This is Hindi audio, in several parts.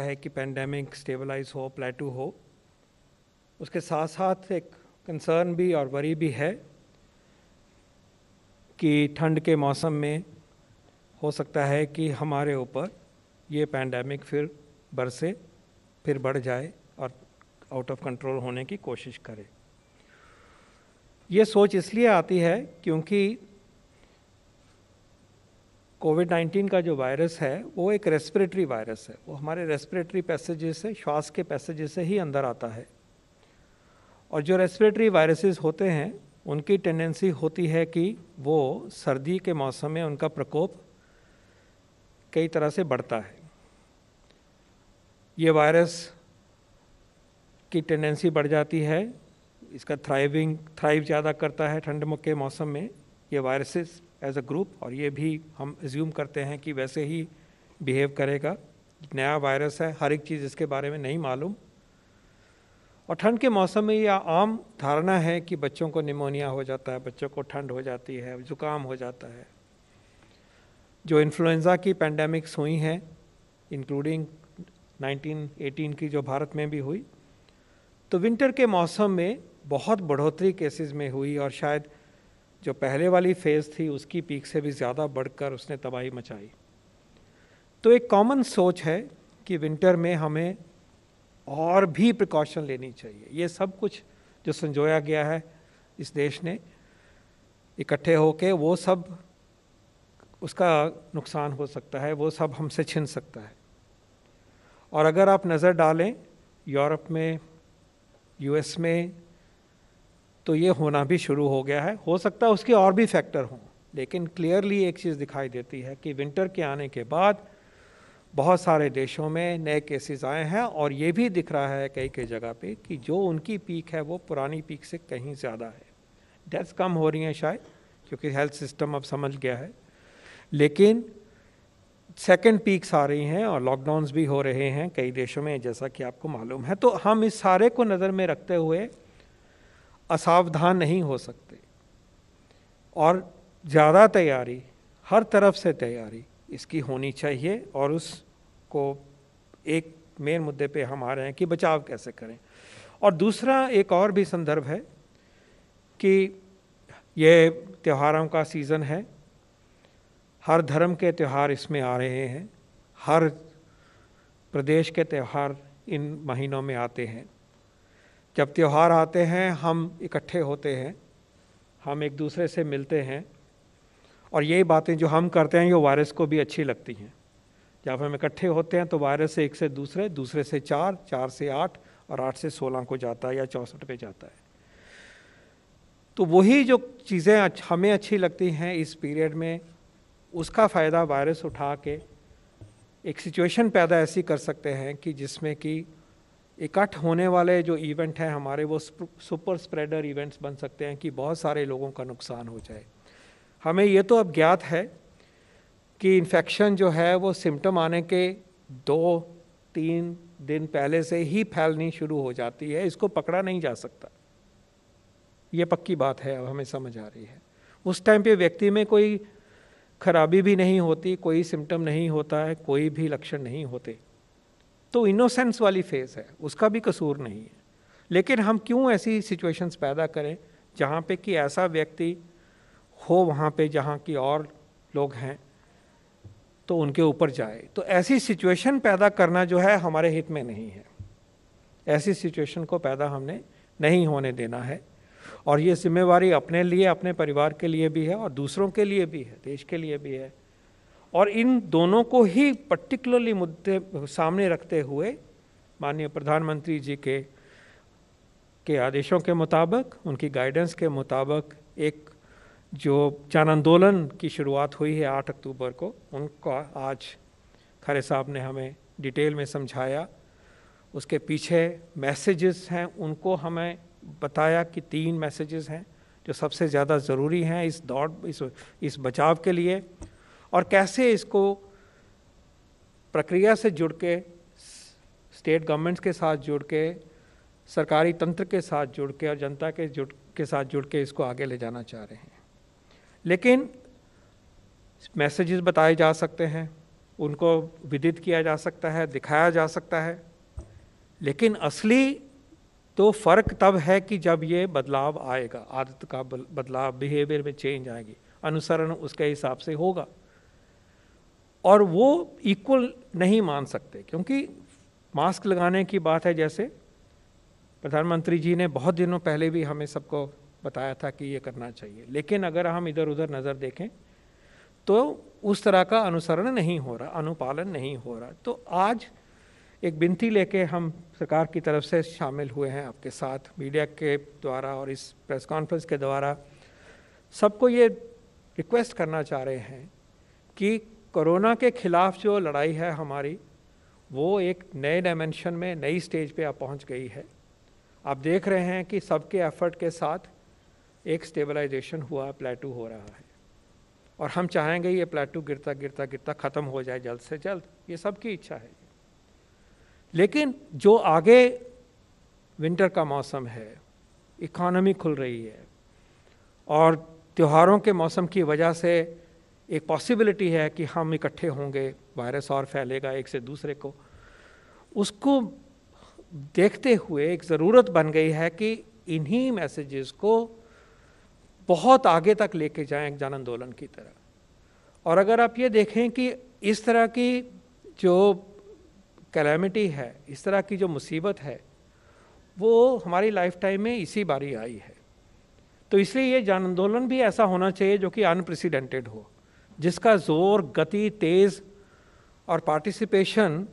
है कि पेंडेमिक स्टेबलाइज हो प्लेटू हो उसके साथ साथ एक कंसर्न भी और वरी भी है कि ठंड के मौसम में हो सकता है कि हमारे ऊपर ये पैंडमिक फिर बरसे फिर बढ़ जाए और आउट ऑफ कंट्रोल होने की कोशिश करे ये सोच इसलिए आती है क्योंकि कोविड 19 का जो वायरस है वो एक रेस्पिरेटरी वायरस है वो हमारे रेस्पिरेटरी पैसेजेस से श्वास के पैसेजेस से ही अंदर आता है और जो रेस्पिरेटरी वायरसेस होते हैं उनकी टेंडेंसी होती है कि वो सर्दी के मौसम में उनका प्रकोप कई तरह से बढ़ता है ये वायरस की टेंडेंसी बढ़ जाती है इसका थ्राइविंग थ्राइव ज़्यादा करता है ठंड के मौसम में ये वायरसेस एज अ ग्रुप और ये भी हम एज्यूम करते हैं कि वैसे ही बिहेव करेगा नया वायरस है हर एक चीज़ इसके बारे में नहीं मालूम और ठंड के मौसम में यह आम धारणा है कि बच्चों को निमोनिया हो जाता है बच्चों को ठंड हो जाती है ज़ुकाम हो जाता है जो इन्फ्लुएंज़ा की पेंडेमिक्स हुई हैं इंक्लूडिंग 1918 की जो भारत में भी हुई तो विंटर के मौसम में बहुत बढ़ोतरी केसेस में हुई और शायद जो पहले वाली फेज़ थी उसकी पीक से भी ज़्यादा बढ़कर उसने तबाही मचाई तो एक कॉमन सोच है कि विंटर में हमें और भी प्रिकॉशन लेनी चाहिए ये सब कुछ जो संजोया गया है इस देश ने इकट्ठे होके वो सब उसका नुकसान हो सकता है वो सब हमसे छिन सकता है और अगर आप नज़र डालें यूरोप में यूएस में तो ये होना भी शुरू हो गया है हो सकता है उसके और भी फैक्टर हों लेकिन क्लियरली एक चीज़ दिखाई देती है कि विंटर के आने के बाद बहुत सारे देशों में नए केसेस आए हैं और ये भी दिख रहा है कई कई जगह पे कि जो उनकी पीक है वो पुरानी पीक से कहीं ज़्यादा है डेथ्स कम हो रही हैं शायद क्योंकि हेल्थ सिस्टम अब समझ गया है लेकिन सेकेंड पीक्स आ रही हैं और लॉकडाउन्स भी हो रहे हैं कई देशों में जैसा कि आपको मालूम है तो हम इस सारे को नज़र में रखते हुए असावधान नहीं हो सकते और ज़्यादा तैयारी हर तरफ से तैयारी इसकी होनी चाहिए और उसको एक मेन मुद्दे पे हम आ रहे हैं कि बचाव कैसे करें और दूसरा एक और भी संदर्भ है कि ये त्योहारों का सीज़न है हर धर्म के त्यौहार इसमें आ रहे हैं हर प्रदेश के त्यौहार इन महीनों में आते हैं जब त्यौहार आते हैं हम इकट्ठे होते हैं हम एक दूसरे से मिलते हैं और यही बातें जो हम करते हैं ये वायरस को भी अच्छी लगती हैं जब हम इकट्ठे होते हैं तो वायरस से एक से दूसरे दूसरे से चार चार से आठ और आठ से सोलह को जाता है या चौंसठ पे जाता है तो वही जो चीज़ें हमें अच्छी लगती हैं इस पीरियड में उसका फ़ायदा वायरस उठा के एक सिचुएशन पैदा ऐसी कर सकते हैं कि जिसमें कि इकट्ठ होने वाले जो इवेंट हैं हमारे वो सुपर स्प्रेडर इवेंट्स बन सकते हैं कि बहुत सारे लोगों का नुकसान हो जाए हमें ये तो अब ज्ञात है कि इन्फेक्शन जो है वो सिम्टम आने के दो तीन दिन पहले से ही फैलनी शुरू हो जाती है इसको पकड़ा नहीं जा सकता ये पक्की बात है अब हमें समझ आ रही है उस टाइम पे व्यक्ति में कोई खराबी भी नहीं होती कोई सिम्टम नहीं होता है कोई भी लक्षण नहीं होते तो इनोसेंस वाली फेज़ है उसका भी कसूर नहीं है लेकिन हम क्यों ऐसी सिचुएशंस पैदा करें जहाँ पे कि ऐसा व्यक्ति हो वहाँ पे जहाँ की और लोग हैं तो उनके ऊपर जाए तो ऐसी सिचुएशन पैदा करना जो है हमारे हित में नहीं है ऐसी सिचुएशन को पैदा हमने नहीं होने देना है और ये जिम्मेवारी अपने लिए अपने परिवार के लिए भी है और दूसरों के लिए भी है देश के लिए भी है और इन दोनों को ही पर्टिकुलरली मुद्दे सामने रखते हुए माननीय प्रधानमंत्री जी के के आदेशों के मुताबिक उनकी गाइडेंस के मुताबिक एक जो जन आंदोलन की शुरुआत हुई है 8 अक्टूबर को उनका आज खरे साहब ने हमें डिटेल में समझाया उसके पीछे मैसेजेस हैं उनको हमें बताया कि तीन मैसेजेस हैं जो सबसे ज़्यादा ज़रूरी हैं इस दौड़ इस इस बचाव के लिए और कैसे इसको प्रक्रिया से जुड़ के स्टेट गवर्नमेंट्स के साथ जुड़ के सरकारी तंत्र के साथ जुड़ के और जनता के जुड़ के साथ जुड़ के इसको आगे ले जाना चाह रहे हैं लेकिन मैसेजेस बताए जा सकते हैं उनको विदित किया जा सकता है दिखाया जा सकता है लेकिन असली तो फ़र्क तब है कि जब ये बदलाव आएगा आदत का बदलाव बिहेवियर में चेंज आएगी अनुसरण उसके हिसाब से होगा और वो इक्वल नहीं मान सकते क्योंकि मास्क लगाने की बात है जैसे प्रधानमंत्री जी ने बहुत दिनों पहले भी हमें सबको बताया था कि ये करना चाहिए लेकिन अगर हम इधर उधर नज़र देखें तो उस तरह का अनुसरण नहीं हो रहा अनुपालन नहीं हो रहा तो आज एक बिनती लेके हम सरकार की तरफ से शामिल हुए हैं आपके साथ मीडिया के द्वारा और इस प्रेस कॉन्फ्रेंस के द्वारा सबको ये रिक्वेस्ट करना चाह रहे हैं कि कोरोना के खिलाफ जो लड़ाई है हमारी वो एक नए डायमेंशन में नई स्टेज पे आप पहुंच गई है आप देख रहे हैं कि सबके एफर्ट के साथ एक स्टेबलाइजेशन हुआ प्लेटू हो रहा है और हम चाहेंगे ये प्लेटू गिरता गिरता गिरता ख़त्म हो जाए जल्द से जल्द ये सबकी इच्छा है लेकिन जो आगे विंटर का मौसम है इकॉनमी खुल रही है और त्योहारों के मौसम की वजह से एक पॉसिबिलिटी है कि हम इकट्ठे होंगे वायरस और फैलेगा एक से दूसरे को उसको देखते हुए एक ज़रूरत बन गई है कि इन्हीं मैसेजेस को बहुत आगे तक लेके जाएं एक जन आंदोलन की तरह और अगर आप ये देखें कि इस तरह की जो कैलेमिटी है इस तरह की जो मुसीबत है वो हमारी लाइफ टाइम में इसी बारी आई है तो इसलिए ये जन आंदोलन भी ऐसा होना चाहिए जो कि अनप्रेसिडेंटेड हो जिसका जोर गति तेज और पार्टिसिपेशन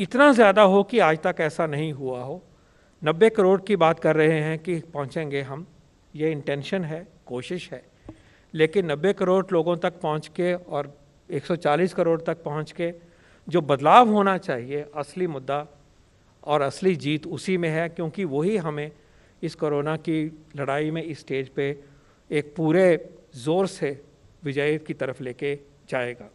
इतना ज़्यादा हो कि आज तक ऐसा नहीं हुआ हो नब्बे करोड़ की बात कर रहे हैं कि पहुंचेंगे हम ये इंटेंशन है कोशिश है लेकिन नब्बे करोड़ लोगों तक पहुंच के और 140 करोड़ तक पहुंच के जो बदलाव होना चाहिए असली मुद्दा और असली जीत उसी में है क्योंकि वही हमें इस कोरोना की लड़ाई में इस स्टेज पे एक पूरे ज़ोर से विजय की तरफ लेके जाएगा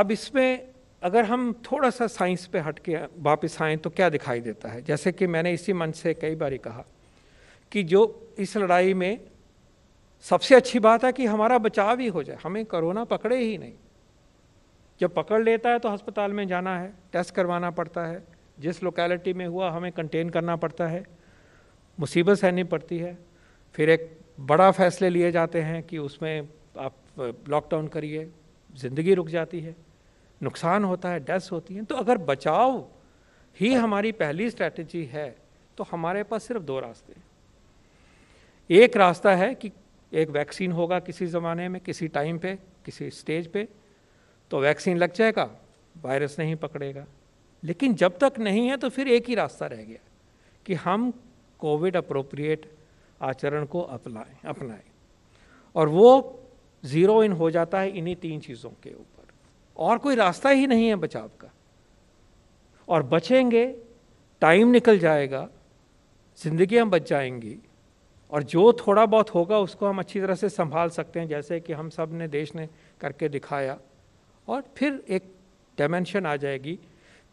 अब इसमें अगर हम थोड़ा सा साइंस पे हट के वापस आए तो क्या दिखाई देता है जैसे कि मैंने इसी मंच से कई बार कहा कि जो इस लड़ाई में सबसे अच्छी बात है कि हमारा बचाव ही हो जाए हमें कोरोना पकड़े ही नहीं जब पकड़ लेता है तो अस्पताल में जाना है टेस्ट करवाना पड़ता है जिस लोकेलिटी में हुआ हमें कंटेन करना पड़ता है मुसीबत सहनी पड़ती है फिर एक बड़ा फैसले लिए जाते हैं कि उसमें आप लॉकडाउन करिए ज़िंदगी रुक जाती है नुकसान होता है डेथ होती हैं तो अगर बचाव ही हमारी पहली स्ट्रैटेजी है तो हमारे पास सिर्फ दो रास्ते हैं एक रास्ता है कि एक वैक्सीन होगा किसी ज़माने में किसी टाइम पे किसी स्टेज पे तो वैक्सीन लग जाएगा वायरस नहीं पकड़ेगा लेकिन जब तक नहीं है तो फिर एक ही रास्ता रह गया कि हम कोविड अप्रोप्रिएट आचरण को अपनाएं अपनाएं और वो ज़ीरो इन हो जाता है इन्हीं तीन चीज़ों के ऊपर और कोई रास्ता ही नहीं है बचाव का और बचेंगे टाइम निकल जाएगा ज़िंदगी हम बच जाएंगी और जो थोड़ा बहुत होगा उसको हम अच्छी तरह से संभाल सकते हैं जैसे कि हम सब ने देश ने करके दिखाया और फिर एक डायमेंशन आ जाएगी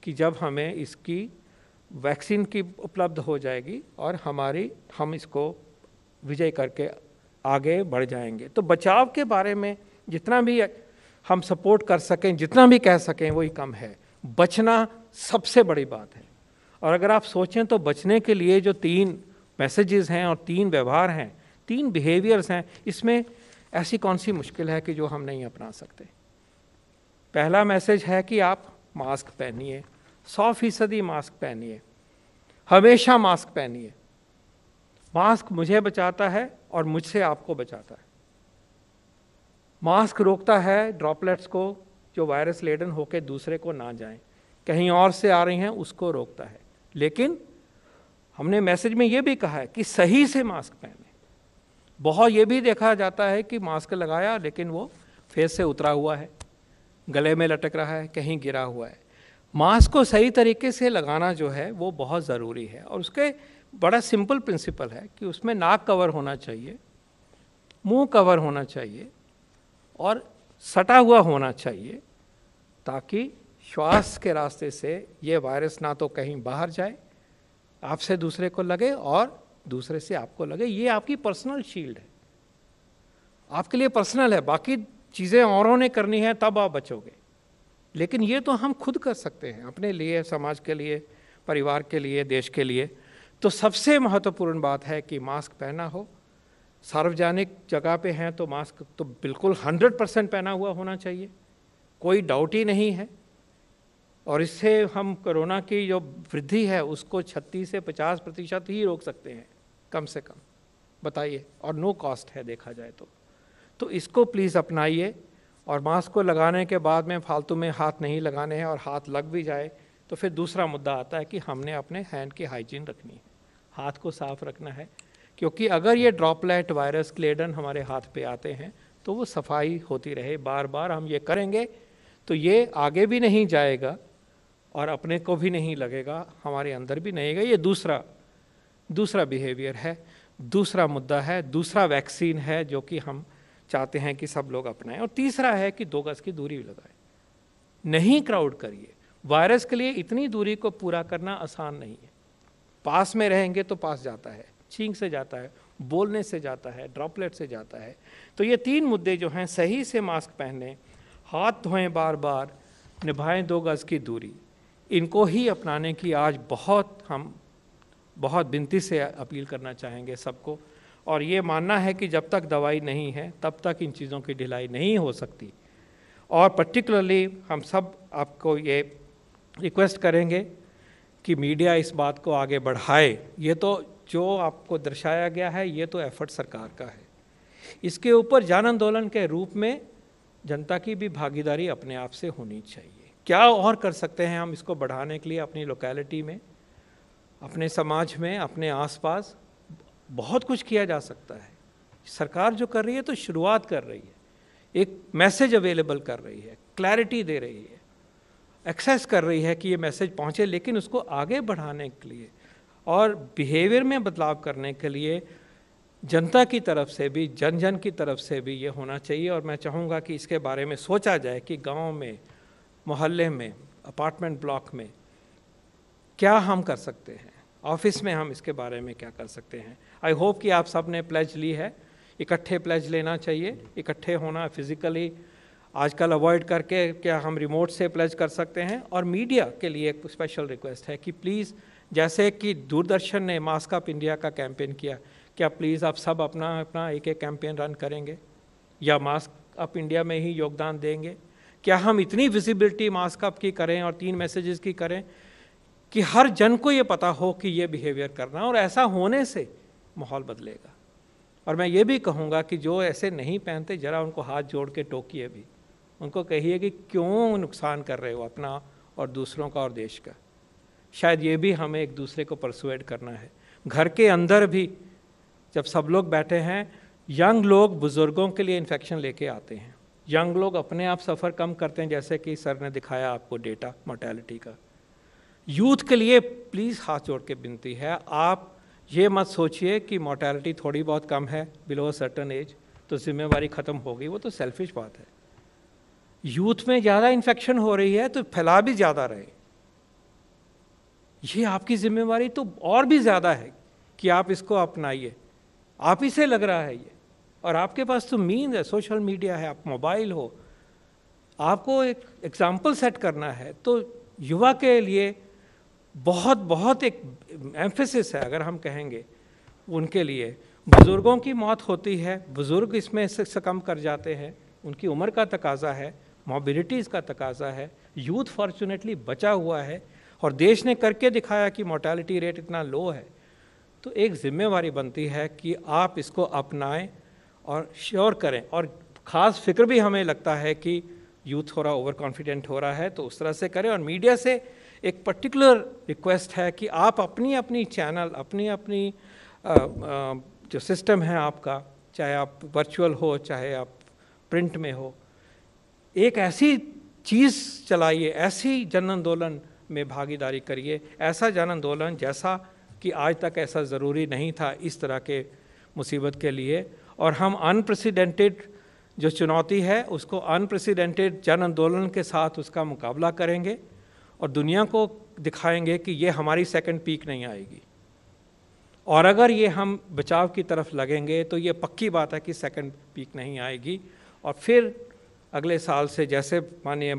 कि जब हमें इसकी वैक्सीन की उपलब्ध हो जाएगी और हमारी हम इसको विजय करके आगे बढ़ जाएंगे तो बचाव के बारे में जितना भी हम सपोर्ट कर सकें जितना भी कह सकें वही कम है बचना सबसे बड़ी बात है और अगर आप सोचें तो बचने के लिए जो तीन मैसेजेस हैं और तीन व्यवहार हैं तीन बिहेवियर्स हैं इसमें ऐसी कौन सी मुश्किल है कि जो हम नहीं अपना सकते पहला मैसेज है कि आप मास्क पहनिए सौ फीसदी मास्क पहनिए हमेशा मास्क पहनिए मास्क मुझे बचाता है और मुझसे आपको बचाता है मास्क रोकता है ड्रॉपलेट्स को जो वायरस लेडन होकर दूसरे को ना जाएं कहीं और से आ रही हैं उसको रोकता है लेकिन हमने मैसेज में ये भी कहा है कि सही से मास्क पहने बहुत ये भी देखा जाता है कि मास्क लगाया लेकिन वो फेस से उतरा हुआ है गले में लटक रहा है कहीं गिरा हुआ है मास्क को सही तरीके से लगाना जो है वो बहुत ज़रूरी है और उसके बड़ा सिंपल प्रिंसिपल है कि उसमें नाक कवर होना चाहिए मुंह कवर होना चाहिए और सटा हुआ होना चाहिए ताकि श्वास के रास्ते से ये वायरस ना तो कहीं बाहर जाए आपसे दूसरे को लगे और दूसरे से आपको लगे ये आपकी पर्सनल शील्ड है आपके लिए पर्सनल है बाकी चीज़ें औरों ने करनी है तब आप बचोगे लेकिन ये तो हम खुद कर सकते हैं अपने लिए समाज के लिए परिवार के लिए देश के लिए तो सबसे महत्वपूर्ण बात है कि मास्क पहना हो सार्वजनिक जगह पे हैं तो मास्क तो बिल्कुल 100 परसेंट पहना हुआ होना चाहिए कोई डाउट ही नहीं है और इससे हम कोरोना की जो वृद्धि है उसको छत्तीस से पचास प्रतिशत ही रोक सकते हैं कम से कम बताइए और नो कॉस्ट है देखा जाए तो तो इसको प्लीज़ अपनाइए और मास्क को लगाने के बाद में फालतू में हाथ नहीं लगाने हैं और हाथ लग भी जाए तो फिर दूसरा मुद्दा आता है कि हमने अपने हैंड की हाइजीन रखनी है हाथ को साफ रखना है क्योंकि अगर ये ड्रॉपलेट वायरस क्लेडन हमारे हाथ पे आते हैं तो वो सफाई होती रहे बार बार हम ये करेंगे तो ये आगे भी नहीं जाएगा और अपने को भी नहीं लगेगा हमारे अंदर भी नहीं गया ये दूसरा दूसरा बिहेवियर है दूसरा मुद्दा है दूसरा वैक्सीन है जो कि हम चाहते हैं कि सब लोग अपनाएं और तीसरा है कि दो गज की दूरी लगाए नहीं क्राउड करिए वायरस के लिए इतनी दूरी को पूरा करना आसान नहीं है पास में रहेंगे तो पास जाता है छींक से जाता है बोलने से जाता है ड्रॉपलेट से जाता है तो ये तीन मुद्दे जो हैं सही से मास्क पहने हाथ धोएं बार बार निभाएं दो गज़ की दूरी इनको ही अपनाने की आज बहुत हम बहुत बिनती से अपील करना चाहेंगे सबको और ये मानना है कि जब तक दवाई नहीं है तब तक इन चीज़ों की ढिलाई नहीं हो सकती और पर्टिकुलरली हम सब आपको ये रिक्वेस्ट करेंगे कि मीडिया इस बात को आगे बढ़ाए ये तो जो आपको दर्शाया गया है ये तो एफर्ट सरकार का है इसके ऊपर जन आंदोलन के रूप में जनता की भी भागीदारी अपने आप से होनी चाहिए क्या और कर सकते हैं हम इसको बढ़ाने के लिए अपनी लोकेलिटी में अपने समाज में अपने आसपास बहुत कुछ किया जा सकता है सरकार जो कर रही है तो शुरुआत कर रही है एक मैसेज अवेलेबल कर रही है क्लैरिटी दे रही है एक्सेस कर रही है कि ये मैसेज पहुँचे लेकिन उसको आगे बढ़ाने के लिए और बिहेवियर में बदलाव करने के लिए जनता की तरफ से भी जन जन की तरफ से भी ये होना चाहिए और मैं चाहूँगा कि इसके बारे में सोचा जाए कि गांव में मोहल्ले में अपार्टमेंट ब्लॉक में क्या हम कर सकते हैं ऑफिस में हम इसके बारे में क्या कर सकते हैं आई होप कि आप सब ने प्लेज ली है इकट्ठे प्लेज लेना चाहिए इकट्ठे होना फिज़िकली आजकल अवॉइड करके क्या हम रिमोट से प्लेज कर सकते हैं और मीडिया के लिए एक स्पेशल रिक्वेस्ट है कि प्लीज़ जैसे कि दूरदर्शन ने मास्क ऑफ इंडिया का कैंपेन किया क्या प्लीज़ आप सब अपना अपना एक एक कैंपेन रन करेंगे या मास्क ऑफ इंडिया में ही योगदान देंगे क्या हम इतनी विजिबिलिटी मास्क अप की करें और तीन मैसेजेस की करें कि हर जन को ये पता हो कि ये बिहेवियर करना और ऐसा होने से माहौल बदलेगा और मैं ये भी कहूँगा कि जो ऐसे नहीं पहनते ज़रा उनको हाथ जोड़ के टोकिए भी उनको कहिए कि क्यों नुकसान कर रहे हो अपना और दूसरों का और देश का शायद ये भी हमें एक दूसरे को परसुएड करना है घर के अंदर भी जब सब लोग बैठे हैं यंग लोग बुज़ुर्गों के लिए इन्फेक्शन लेके आते हैं यंग लोग अपने आप सफ़र कम करते हैं जैसे कि सर ने दिखाया आपको डेटा मोर्टेलिटी का यूथ के लिए प्लीज़ हाथ जोड़ के बिनती है आप ये मत सोचिए कि मोर्टेलिटी थोड़ी बहुत कम है बिलो अ सर्टन एज तो जिम्मेवारी ख़त्म हो गई वो तो सेल्फिश बात है यूथ में ज़्यादा इन्फेक्शन हो रही है तो फैला भी ज़्यादा रहे ये आपकी जिम्मेवारी तो और भी ज़्यादा है कि आप इसको अपनाइए आप ही से लग रहा है ये और आपके पास तो मीन है सोशल मीडिया है आप मोबाइल हो आपको एक एग्ज़ाम्पल सेट करना है तो युवा के लिए बहुत बहुत एक एम्फेसिस है अगर हम कहेंगे उनके लिए बुज़ुर्गों की मौत होती है बुज़ुर्ग इसमें सकम कर जाते हैं उनकी उम्र का तकाजा है मोबिलिटीज़ का तकाजा है यूथ फॉर्चुनेटली बचा हुआ है और देश ने करके दिखाया कि मोटेलिटी रेट इतना लो है तो एक जिम्मेवारी बनती है कि आप इसको अपनाएं और श्योर करें और ख़ास फिक्र भी हमें लगता है कि यूथ थोड़ा ओवर कॉन्फिडेंट हो रहा है तो उस तरह से करें और मीडिया से एक पर्टिकुलर रिक्वेस्ट है कि आप अपनी अपनी चैनल अपनी अपनी आ, आ, जो सिस्टम है आपका चाहे आप वर्चुअल हो चाहे आप प्रिंट में हो एक ऐसी चीज़ चलाइए ऐसी जन आंदोलन में भागीदारी करिए ऐसा जन आंदोलन जैसा कि आज तक ऐसा ज़रूरी नहीं था इस तरह के मुसीबत के लिए और हम अनप्रेसिडेंटेड जो चुनौती है उसको अनप्रेसिडेंटेड जन आंदोलन के साथ उसका मुकाबला करेंगे और दुनिया को दिखाएंगे कि ये हमारी सेकंड पीक नहीं आएगी और अगर ये हम बचाव की तरफ लगेंगे तो ये पक्की बात है कि सेकंड पीक नहीं आएगी और फिर अगले साल से जैसे माननीय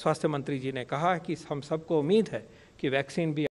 स्वास्थ्य मंत्री जी ने कहा कि हम सबको उम्मीद है कि वैक्सीन भी